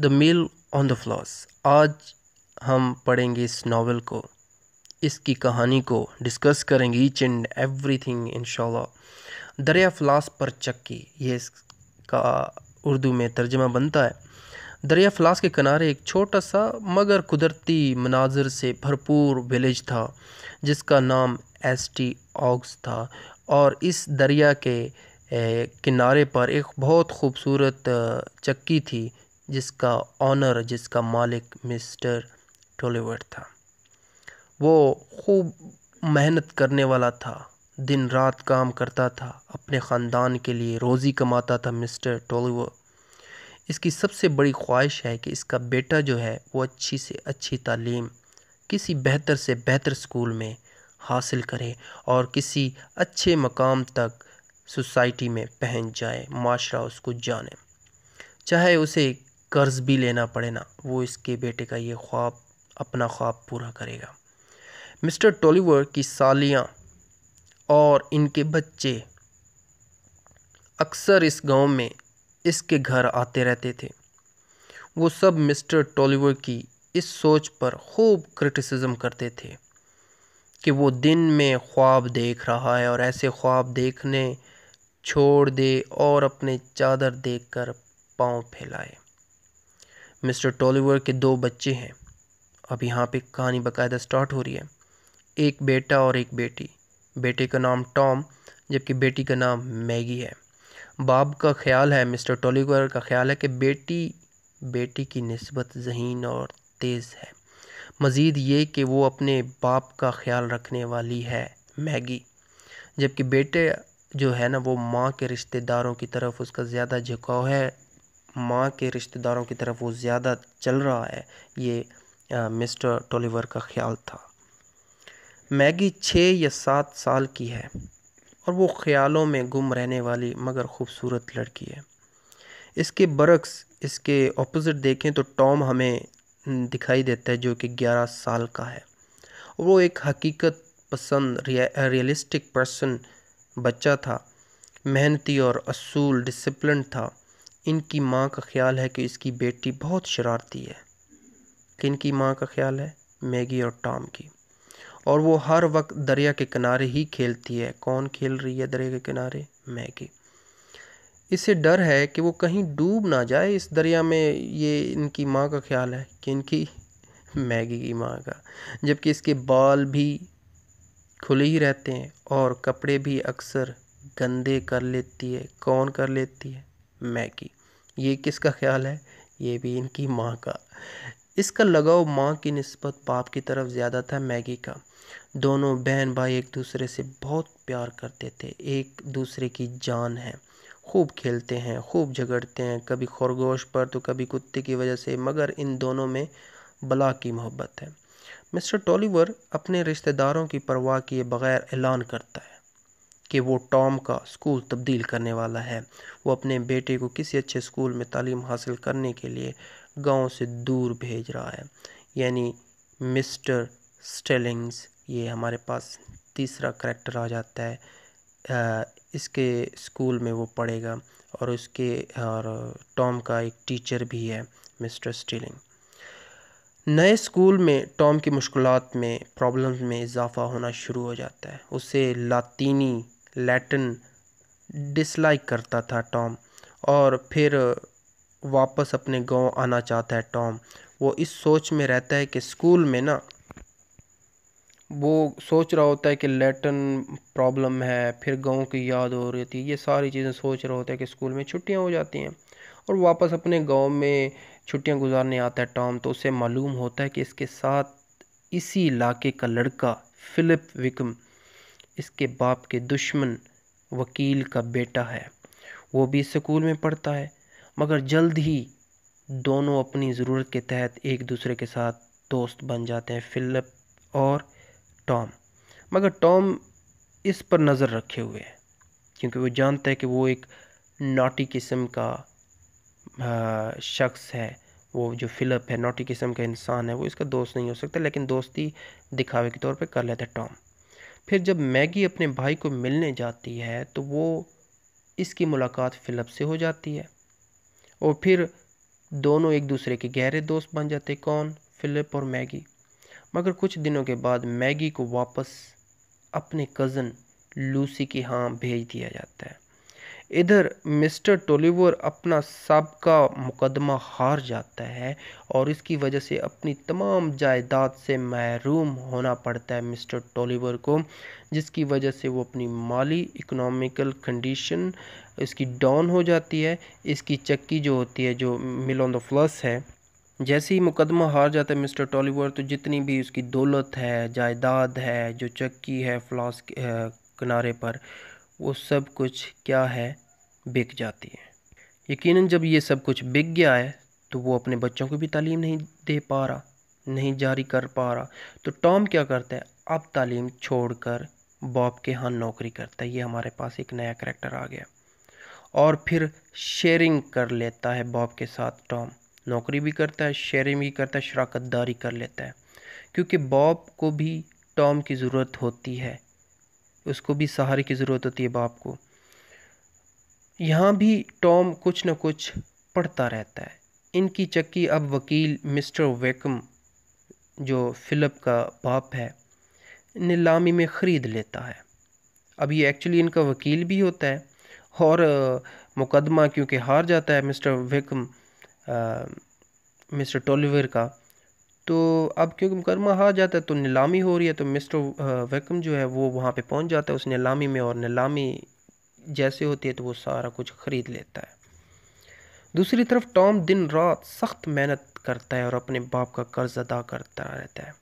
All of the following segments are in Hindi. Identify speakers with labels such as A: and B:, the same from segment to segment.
A: the mill on the floss आज हम पढ़ेंगे इस नावल को इसकी कहानी को डिस्कस करेंगे ईच एंड एवरी इन इंशाल्लाह दरिया फ्लास पर चक्की ये इसका उर्दू में तर्जमा बनता है दरिया फ्लास के किनारे एक छोटा सा मगर कुदरती मनाजर से भरपूर विलेज था जिसका नाम एस टी ऑक्स था और इस दरिया के किनारे पर एक बहुत खूबसूरत चक्की थी जिसका ऑनर जिसका मालिक मिस्टर टोलीवर्ड था वो खूब मेहनत करने वाला था दिन रात काम करता था अपने ख़ानदान के लिए रोज़ी कमाता था मिस्टर टोलीवर इसकी सबसे बड़ी ख्वाहिश है कि इसका बेटा जो है वो अच्छी से अच्छी तालीम किसी बेहतर से बेहतर स्कूल में हासिल करे और किसी अच्छे मकाम तक सोसाइटी में पहन जाए माशरा उसको जाने चाहे उसे कर्ज़ भी लेना पड़े ना वो इसके बेटे का ये ख्वाब अपना ख्वाब पूरा करेगा मिस्टर टोलीवर की सालियाँ और इनके बच्चे अक्सर इस गांव में इसके घर आते रहते थे वो सब मिस्टर टोलीवर की इस सोच पर खूब क्रिटिसिज्म करते थे कि वो दिन में ख्वाब देख रहा है और ऐसे ख्वाब देखने छोड़ दे और अपने चादर देखकर पांव फैलाए मिस्टर टॉलीवर के दो बच्चे हैं अब यहाँ पे कहानी बाकायदा स्टार्ट हो रही है एक बेटा और एक बेटी बेटे का नाम टॉम जबकि बेटी का नाम मैगी है बाप का ख्याल है मिस्टर टॉलीवर का ख्याल है कि बेटी बेटी की नस्बत जहीन और तेज़ है मज़ीद ये कि वो अपने बाप का ख्याल रखने वाली है मैगी जबकि बेटे जो है ना वो माँ के रिश्तेदारों की तरफ उसका ज़्यादा झुकाव है माँ के रिश्तेदारों की तरफ वो ज़्यादा चल रहा है ये मिस्टर टोलीवर का ख्याल था मैगी छः या सात साल की है और वो ख्यालों में गुम रहने वाली मगर खूबसूरत लड़की है इसके बरक्स इसके ऑपोज़िट देखें तो टॉम हमें दिखाई देता है जो कि ग्यारह साल का है और वो एक हकीकत पसंद रियलिस्टिक पर्सन बच्चा था मेहनती और असूल डिसिप्लिन था इनकी माँ का ख्याल है कि इसकी बेटी बहुत शरारती है किन की माँ का ख्याल है मैगी और टॉम की और वो हर वक्त दरिया के किनारे ही खेलती है कौन खेल रही है दरिया के किनारे मैगी इससे डर है कि वो कहीं डूब ना जाए इस दरिया में ये इनकी माँ का ख्याल है कि इनकी मैगी की माँ का जबकि इसके बाल भी खुले ही रहते हैं और कपड़े भी अक्सर गंदे कर लेती है कौन कर लेती है मैकी ये किसका ख्याल है ये भी इनकी माँ का इसका लगाव माँ की नस्बत बाप की तरफ ज़्यादा था मैगी का दोनों बहन भाई एक दूसरे से बहुत प्यार करते थे एक दूसरे की जान है खूब खेलते हैं खूब झगड़ते हैं कभी खरगोश पर तो कभी कुत्ते की वजह से मगर इन दोनों में बला की मोहब्बत है मिस्टर टॉलीवर अपने रिश्तेदारों की परवाह किए बगैर ऐलान करता है कि वो टॉम का स्कूल तब्दील करने वाला है वो अपने बेटे को किसी अच्छे स्कूल में तालीम हासिल करने के लिए गांव से दूर भेज रहा है यानी मिस्टर स्टेलिंग्स ये हमारे पास तीसरा करेक्टर आ जाता है इसके स्कूल में वो पढ़ेगा और उसके और टॉम का एक टीचर भी है मिस्टर स्टीलिंग नए स्कूल में टॉम की मुश्किलात में प्रॉब्लम्स में इजाफा होना शुरू हो जाता है उसे लातीनी लैटिन डिसलाइक करता था टॉम और फिर वापस अपने गांव आना चाहता है टॉम वो इस सोच में रहता है कि स्कूल में ना वो सोच रहा होता है कि लेटन प्रॉब्लम है फिर गांव की याद हो रही थी ये सारी चीज़ें सोच रहा होता है कि स्कूल में छुट्टियां हो जाती हैं और वापस अपने गांव में छुट्टियां गुजारने आता है टॉम तो उसे मालूम होता है कि इसके साथ इसी इलाके का लड़का फ़िलिप विकम इसके बाप के दुश्मन वकील का बेटा है वो भी स्कूल में पढ़ता है मगर जल्द ही दोनों अपनी ज़रूरत के तहत एक दूसरे के साथ दोस्त बन जाते हैं फिलिप और टॉम मगर टॉम इस पर नज़र रखे हुए है क्योंकि वो जानता है कि वो एक नाटी किस्म का शख्स है वो जो फ़िलप है नोटी किस्म का इंसान है वो इसका दोस्त नहीं हो सकता लेकिन दोस्ती दिखावे के तौर पे कर लेता है टॉम फिर जब मैगी अपने भाई को मिलने जाती है तो वो इसकी मुलाकात फ़िलप से हो जाती है और फिर दोनों एक दूसरे के गहरे दोस्त बन जाते कौन फ़िलिप और मैगी मगर कुछ दिनों के बाद मैगी को वापस अपने कज़न लूसी के हाँ भेज दिया जाता है इधर मिस्टर टोलीवर अपना सबका मुकदमा हार जाता है और इसकी वजह से अपनी तमाम जायदाद से महरूम होना पड़ता है मिस्टर टोलीवर को जिसकी वजह से वो अपनी माली इकोनॉमिकल कंडीशन इसकी डाउन हो जाती है इसकी चक्की जो होती है जो मिल ऑन द फ्लस है जैसे ही मुकदमा हार जाता है मिस्टर टॉलीवर तो जितनी भी उसकी दौलत है जायदाद है जो चक्की है फ्लास्क किनारे पर वो सब कुछ क्या है बिक जाती है यकीनन जब ये सब कुछ बिक गया है तो वो अपने बच्चों को भी तालीम नहीं दे पा रहा नहीं जारी कर पा रहा तो टॉम क्या करता है अब तालीम छोड़ कर बॉब के यहाँ नौकरी करता है ये हमारे पास एक नया करेक्टर आ गया और फिर शेयरिंग कर लेता है बॉब के साथ टॉम नौकरी भी करता है शेयरिंग भी करता है शराकत दारी कर लेता है क्योंकि बॉब को भी टॉम की ज़रूरत होती है उसको भी सहारे की ज़रूरत होती है बाप को यहाँ भी टॉम कुछ न कुछ पढ़ता रहता है इनकी चक्की अब वकील मिस्टर वेकम जो फिलिप का बाप है नीलामी में ख़रीद लेता है अब ये एक्चुअली इनका वकील भी होता है और मुकदमा क्योंकि हार जाता है मिस्टर वेकम मिस्टर टोलिवर का तो अब क्योंकि मुकदमा हार जाता है तो नीलामी हो रही है तो मिस्टर वेकम जो है वो वहाँ पे पहुँच जाता है उस नीलामी में और नीलामी जैसे होती है तो वो सारा कुछ खरीद लेता है दूसरी तरफ टॉम दिन रात सख्त मेहनत करता है और अपने बाप का कर्ज अदा करता रहता है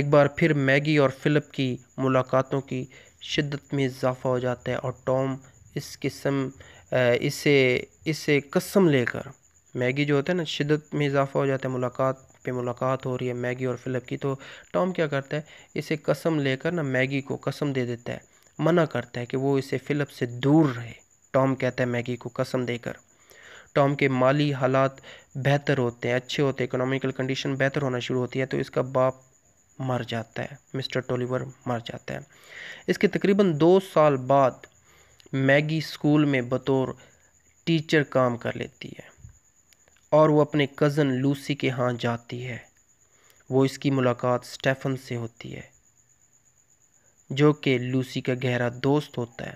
A: एक बार फिर मैगी और फिलिप की मुलाकातों की शिद्दत में इजाफा हो जाता है और टॉम इस किस्म इसे इसे कसम लेकर मैगी जो होता है ना शिद्दत में इजाफा हो जाता है मुलाकात पे मुलाकात हो रही है मैगी और फिलिप की तो टॉम क्या करता है इसे कसम लेकर ना मैगी को कसम दे देता है मना करता है कि वो इसे फिलिप से दूर रहे टॉम कहता है मैगी को कसम देकर टॉम के माली हालात बेहतर होते हैं अच्छे होते हैं इकोनॉमिकल कंडीशन बेहतर होना शुरू होती है तो इसका बाप मर जाता है मिस्टर टोलीवर मर जाता है इसके तकरीबन दो साल बाद मैगी स्कूल में बतौर टीचर काम कर लेती है और वो अपने कज़न लूसी के यहाँ जाती है वो इसकी मुलाकात स्टेफन से होती है जो कि लूसी का गहरा दोस्त होता है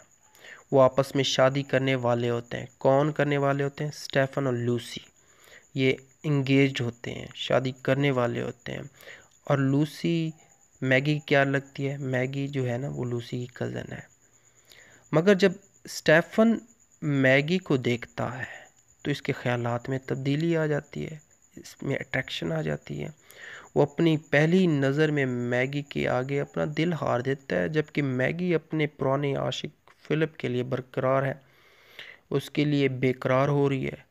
A: वो आपस में शादी करने वाले होते हैं कौन करने वाले होते हैं स्टेफन और लूसी ये इंगेज होते हैं शादी करने वाले होते हैं और लूसी मैगी क्या लगती है मैगी जो है ना वो लूसी की कज़न है मगर जब स्टेफन मैगी को देखता है तो इसके ख्यालात में तब्दीली आ जाती है इसमें अट्रैक्शन आ जाती है वो अपनी पहली नज़र में मैगी के आगे अपना दिल हार देता है जबकि मैगी अपने पुराने आशिक फिलिप के लिए बरकरार है उसके लिए बेकरार हो रही है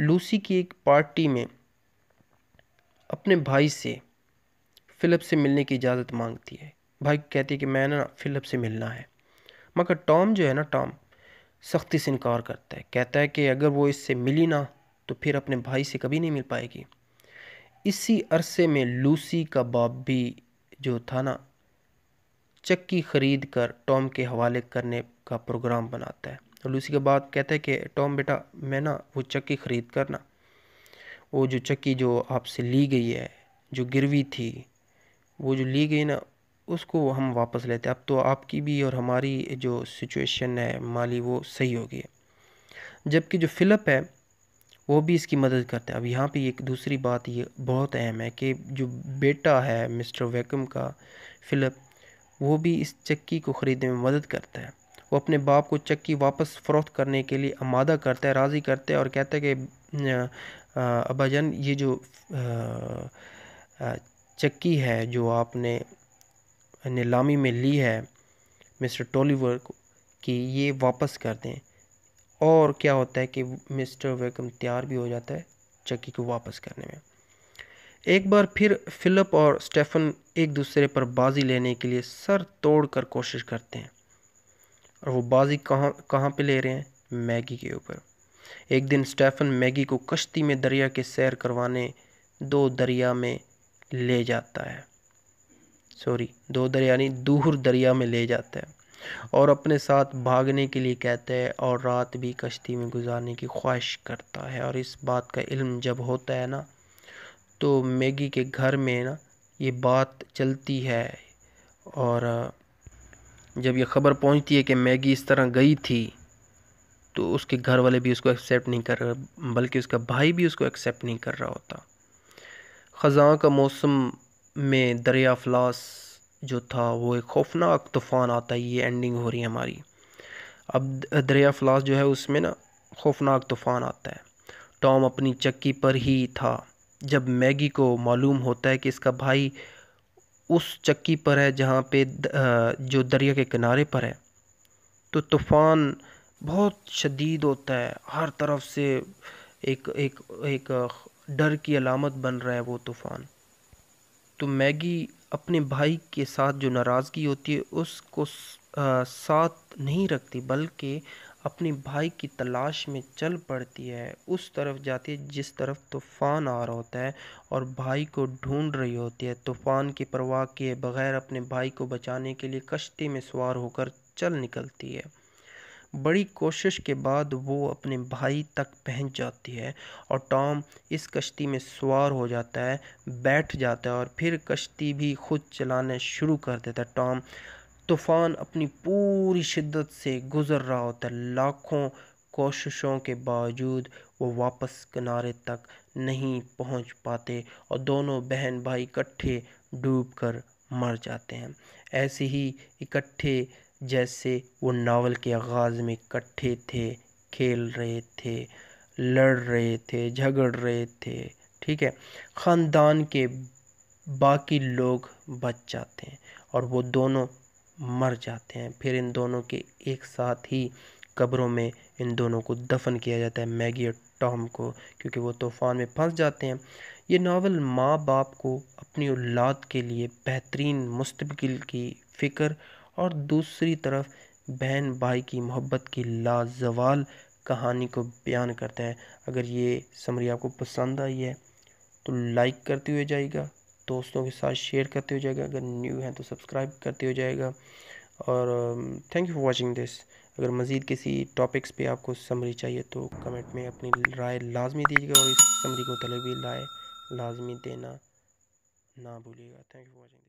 A: लूसी की एक पार्टी में अपने भाई से फ़िलिप से मिलने की इजाज़त मांगती है भाई कहती है कि मैं ना फ़िलिप से मिलना है मगर टॉम जो है ना टॉम सख्ती से इनकार करता है कहता है कि अगर वो इससे मिली ना तो फिर अपने भाई से कभी नहीं मिल पाएगी इसी अरसे में लूसी का बाप भी जो था ना चक्की खरीद कर टॉम के हवाले करने का प्रोग्राम बनाता है और लूसी के बाप कहता है कि टॉम बेटा मैं ना वो चक्की खरीद कर ना वो जो चक्की जो आपसे ली गई है जो गिरवी थी वो जो ली गई ना उसको हम वापस लेते अब तो आपकी भी और हमारी जो सिचुएशन है माली वो सही हो गई है जबकि जो फ़िलप है वो भी इसकी मदद करते हैं अब यहाँ पे एक दूसरी बात ये बहुत अहम है कि जो बेटा है मिस्टर वैकम का फिलिप वो भी इस चक्की को ख़रीदने में मदद करता है वो अपने बाप को चक्की वापस फ़रोख्त करने के लिए आमादा करता है राज़ी करता है और कहता है कि अबा ये जो चक्की है जो आपने नीलामी में ली है मिस्टर टोलीवर को कि ये वापस कर दें और क्या होता है कि मिस्टर वेकम तैयार भी हो जाता है चक्की को वापस करने में एक बार फिर फिलिप और स्टेफन एक दूसरे पर बाजी लेने के लिए सर तोड़ कर कोशिश करते हैं और वो बाजी कहाँ कहाँ पे ले रहे हैं मैगी के ऊपर एक दिन स्टेफन मैगी को कश्ती में दरिया के सैर करवाने दो दरिया में ले जाता है सॉरी दो दरिया नहीं दूर दरिया में ले जाता है और अपने साथ भागने के लिए कहता है और रात भी कश्ती में गुजारने की ख्वाहिश करता है और इस बात का इल्म जब होता है ना तो मैगी के घर में ना ये बात चलती है और जब ये ख़बर पहुंचती है कि मैगी इस तरह गई थी तो उसके घर वाले भी उसको एक्सेप्ट नहीं कर रहे बल्कि उसका भाई भी उसको एक्सेप्ट नहीं कर रहा होता ख़जा का मौसम में दरिया फ्लास जो था वो एक खौफनाक तूफ़ान आता है ये एंडिंग हो रही है हमारी अब दरिया फ्लास जो है उसमें ना खौफनाक तूफ़ान आता है टॉम अपनी चक्की पर ही था जब मैगी को मालूम होता है कि इसका भाई उस चक्की पर है जहाँ पे जो दरिया के किनारे पर है तो तूफ़ान बहुत शदीद होता है हर तरफ से एक एक एक डर की अलामत बन रहा है वो तूफ़ान तो मैगी अपने भाई के साथ जो नाराज़गी होती है उसको साथ नहीं रखती बल्कि अपने भाई की तलाश में चल पड़ती है उस तरफ जाती है जिस तरफ तूफ़ान आ रहा होता है और भाई को ढूंढ रही होती है तूफ़ान की परवाह किए बगैर अपने भाई को बचाने के लिए कश्ती में सवार होकर चल निकलती है बड़ी कोशिश के बाद वो अपने भाई तक पहुंच जाती है और टॉम इस कश्ती में सवार हो जाता है बैठ जाता है और फिर कश्ती भी खुद चलाने शुरू कर देता है टॉम तूफ़ान अपनी पूरी शिद्दत से गुज़र रहा होता है लाखों कोशिशों के बावजूद वो वापस किनारे तक नहीं पहुंच पाते और दोनों बहन भाई इकट्ठे डूब कर मर जाते हैं ऐसे ही इकट्ठे जैसे वो नावल के आगाज़ में इकट्ठे थे खेल रहे थे लड़ रहे थे झगड़ रहे थे ठीक है ख़ानदान के बाकी लोग बच जाते हैं और वो दोनों मर जाते हैं फिर इन दोनों के एक साथ ही कब्रों में इन दोनों को दफन किया जाता है मैगी और टॉम को क्योंकि वो तूफ़ान में फंस जाते हैं ये नावल माँ बाप को अपनी औलाद के लिए बेहतरीन मुस्तबिल की फ़िक्र और दूसरी तरफ बहन भाई की मोहब्बत की लाजवाल कहानी को बयान करता है अगर ये समरी आपको पसंद आई है तो लाइक करते हुए जाएगा दोस्तों के साथ शेयर करते हुए जाएगा अगर न्यू है तो सब्सक्राइब करते हुए जाएगा और thank you for watching this अगर मज़ीद किसी टॉपिक्स पे आपको समरी चाहिए तो कमेंट में अपनी राय लाजमी दीजिएगा और इस समरी को तलबी राय लाजमी देना ना भूलिएगा थैंक यू फॉर वाचिंग